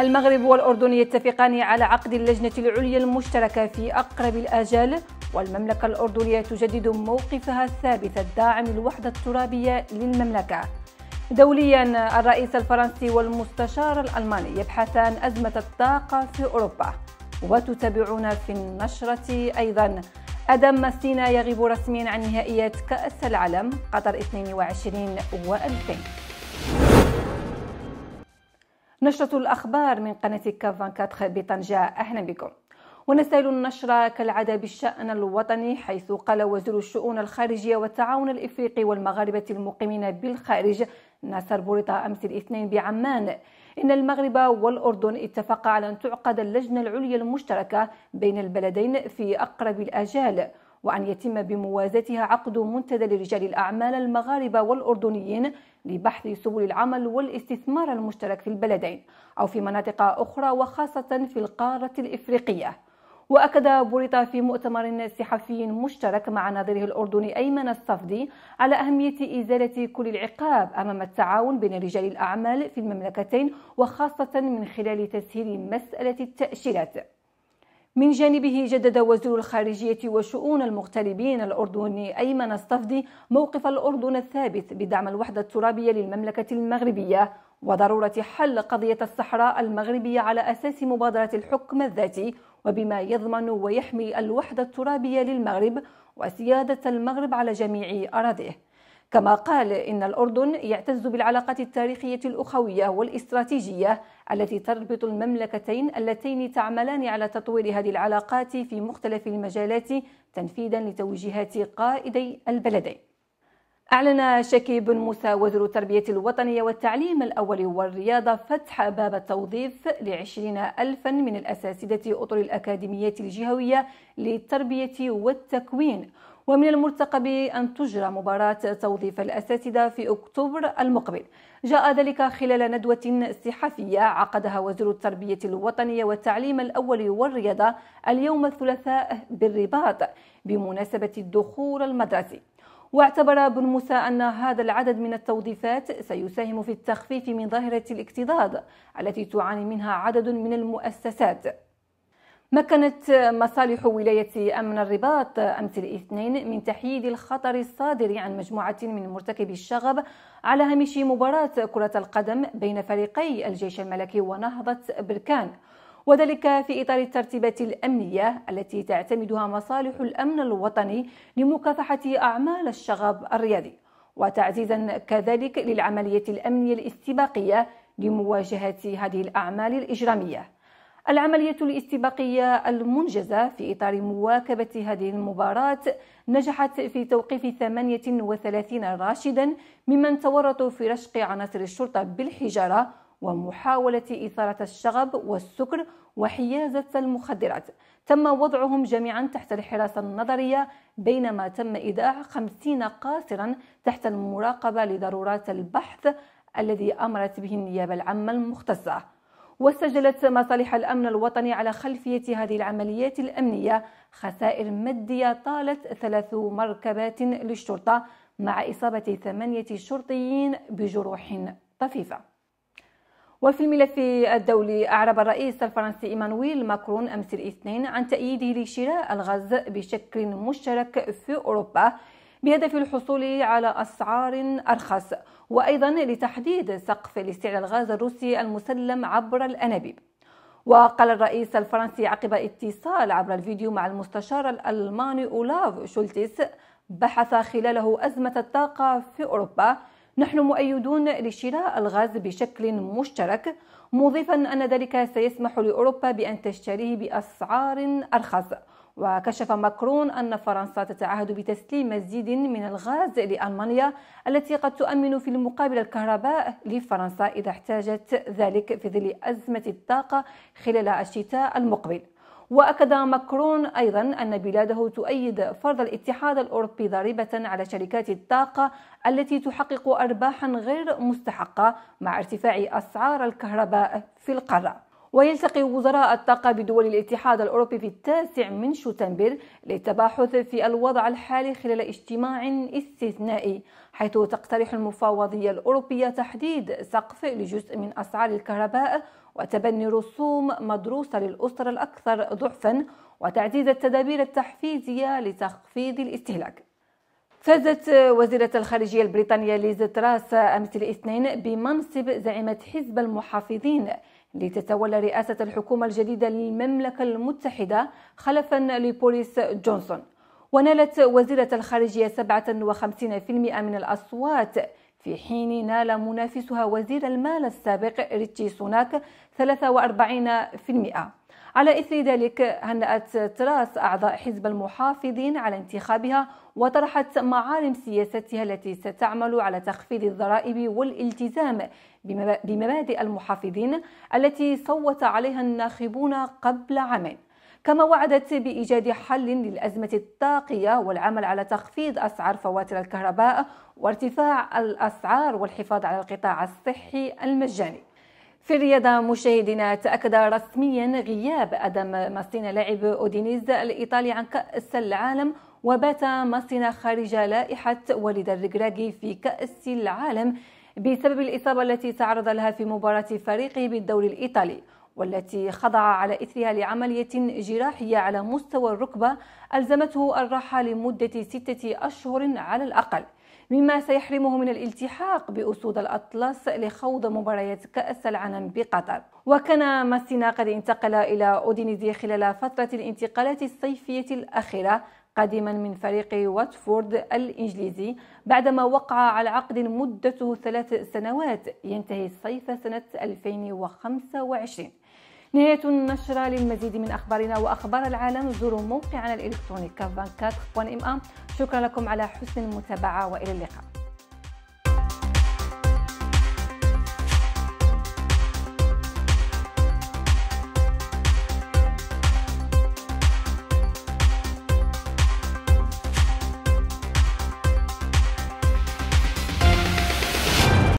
المغرب والأردن يتفقان على عقد اللجنة العليا المشتركة في أقرب الآجال والمملكة الأردنية تجدد موقفها الثابت الداعم الوحدة الترابية للمملكة دوليا الرئيس الفرنسي والمستشار الألماني يبحثان أزمة الطاقة في أوروبا وتتابعون في النشرة أيضا أدم ماسينا يغيب رسميا عن نهائيات كأس العالم قطر 22 و 2000 نشرة الأخبار من قناة كافان 24 بطنجة أهلا بكم ونستهل النشرة كالعادة بالشأن الوطني حيث قال وزير الشؤون الخارجية والتعاون الإفريقي والمغاربة المقيمين بالخارج ناصر بوريطة أمس الاثنين بعمان إن المغرب والأردن اتفقا على أن تعقد اللجنة العليا المشتركة بين البلدين في أقرب الآجال وأن يتم بموازاتها عقد منتدى لرجال الأعمال المغاربة والأردنيين لبحث سبل العمل والاستثمار المشترك في البلدين أو في مناطق أخرى وخاصة في القارة الإفريقية وأكد بوريطا في مؤتمر صحفي مشترك مع ناظره الأردني أيمن الصفدي على أهمية إزالة كل العقاب أمام التعاون بين رجال الأعمال في المملكتين وخاصة من خلال تسهيل مسألة التأشيرات من جانبه جدد وزير الخارجية وشؤون المغتربين الأردني أيمن الصفدي موقف الأردن الثابت بدعم الوحدة الترابية للمملكة المغربية وضرورة حل قضية الصحراء المغربية على أساس مبادرة الحكم الذاتي وبما يضمن ويحمي الوحدة الترابية للمغرب وسيادة المغرب على جميع أراضيه كما قال إن الأردن يعتز بالعلاقات التاريخية الأخوية والاستراتيجية التي تربط المملكتين اللتين تعملان على تطوير هذه العلاقات في مختلف المجالات تنفيذا لتوجيهات قائدي البلدين أعلن شكيب بن موسى وزير التربية الوطنية والتعليم الأول والرياضة فتح باب التوظيف لعشرين ألفا من الأساتذة أطر الأكاديميات الجهوية للتربية والتكوين ومن المرتقب أن تجرى مباراة توظيف الأساتذة في أكتوبر المقبل جاء ذلك خلال ندوة صحفية عقدها وزير التربية الوطنية والتعليم الأول والرياضة اليوم الثلاثاء بالرباط بمناسبة الدخول المدرسي واعتبر بن موسى أن هذا العدد من التوظيفات سيساهم في التخفيف من ظاهرة الاكتظاظ التي تعاني منها عدد من المؤسسات مكنت مصالح ولاية أمن الرباط أمس الاثنين من تحييد الخطر الصادر عن مجموعة من مرتكبي الشغب على هامش مباراة كرة القدم بين فريقي الجيش الملكي ونهضة بركان وذلك في إطار الترتيبات الأمنية التي تعتمدها مصالح الأمن الوطني لمكافحة أعمال الشغب الرياضي وتعزيزا كذلك للعملية الأمنية الاستباقية لمواجهة هذه الأعمال الإجرامية العملية الاستباقية المنجزة في إطار مواكبة هذه المباراة نجحت في توقيف 38 راشدا ممن تورطوا في رشق عناصر الشرطة بالحجارة ومحاولة إثارة الشغب والسكر وحيازة المخدرات تم وضعهم جميعا تحت الحراسة النظرية بينما تم إيداع 50 قاصرا تحت المراقبة لضرورات البحث الذي أمرت به النيابة العامة المختصة وسجلت مصالح الأمن الوطني على خلفية هذه العمليات الأمنية خسائر مادية طالت ثلاث مركبات للشرطة مع إصابة ثمانية شرطيين بجروح طفيفة وفي الملف الدولي أعرب الرئيس الفرنسي إيمانويل ماكرون أمس الاثنين عن تأييده لشراء الغاز بشكل مشترك في أوروبا بهدف الحصول على أسعار أرخص وأيضا لتحديد سقف لسعر الغاز الروسي المسلم عبر الأنابيب وقال الرئيس الفرنسي عقب اتصال عبر الفيديو مع المستشار الألماني أولاف شولتيس بحث خلاله أزمة الطاقة في أوروبا نحن مؤيدون لشراء الغاز بشكل مشترك مضيفا أن ذلك سيسمح لأوروبا بأن تشتريه بأسعار أرخص وكشف ماكرون أن فرنسا تتعهد بتسليم مزيد من الغاز لألمانيا التي قد تؤمن في المقابل الكهرباء لفرنسا إذا احتاجت ذلك في ظل أزمة الطاقة خلال الشتاء المقبل وأكد ماكرون أيضا أن بلاده تؤيد فرض الاتحاد الأوروبي ضريبة على شركات الطاقة التي تحقق أرباحا غير مستحقة مع ارتفاع أسعار الكهرباء في القارة ويلتقي وزراء الطاقة بدول الاتحاد الأوروبي في التاسع من شتنبر للتباحث في الوضع الحالي خلال اجتماع استثنائي حيث تقترح المفوضية الأوروبية تحديد سقف لجزء من أسعار الكهرباء وتبني رسوم مدروسة للاسر الأكثر ضعفا وتعزيز التدابير التحفيزية لتخفيض الاستهلاك فازت وزيرة الخارجية البريطانية ليز تراس أمس الاثنين بمنصب زعيمة حزب المحافظين لتتولى رئاسة الحكومة الجديدة للمملكة المتحدة خلفا لبوليس جونسون ونالت وزيرة الخارجية 57% من الأصوات في حين نال منافسها وزير المال السابق ريتشي سوناك 43% على إثر ذلك هنأت تراس أعضاء حزب المحافظين على انتخابها وطرحت معالم سياستها التي ستعمل على تخفيض الضرائب والالتزام بمبادئ المحافظين التي صوت عليها الناخبون قبل عامين كما وعدت بإيجاد حل للأزمة الطاقية والعمل على تخفيض أسعار فواتير الكهرباء وارتفاع الأسعار والحفاظ على القطاع الصحي المجاني في الرياضة مشاهدينا تأكد رسميا غياب أدم ماسينا لاعب أودينيز الإيطالي عن كأس العالم وبات ماسينا خارج لائحة وليد الركراكي في كأس العالم بسبب الإصابة التي تعرض لها في مباراة فريقه بالدوري الإيطالي والتي خضع على إثرها لعملية جراحية على مستوى الركبة ألزمته الراحة لمدة ستة أشهر على الأقل مما سيحرمه من الالتحاق بأسود الأطلس لخوض مباريات كأس العالم بقطر وكان ماسينا قد انتقل إلى أودينيزي خلال فترة الانتقالات الصيفية الأخيرة قادما من فريق واتفورد الإنجليزي بعدما وقع على عقد مدته ثلاث سنوات ينتهي صيف سنة 2025 نهاية النشرة للمزيد من أخبارنا وأخبار العالم زوروا موقعنا الإلكتروني كافان شكرا لكم على حسن المتابعة وإلى اللقاء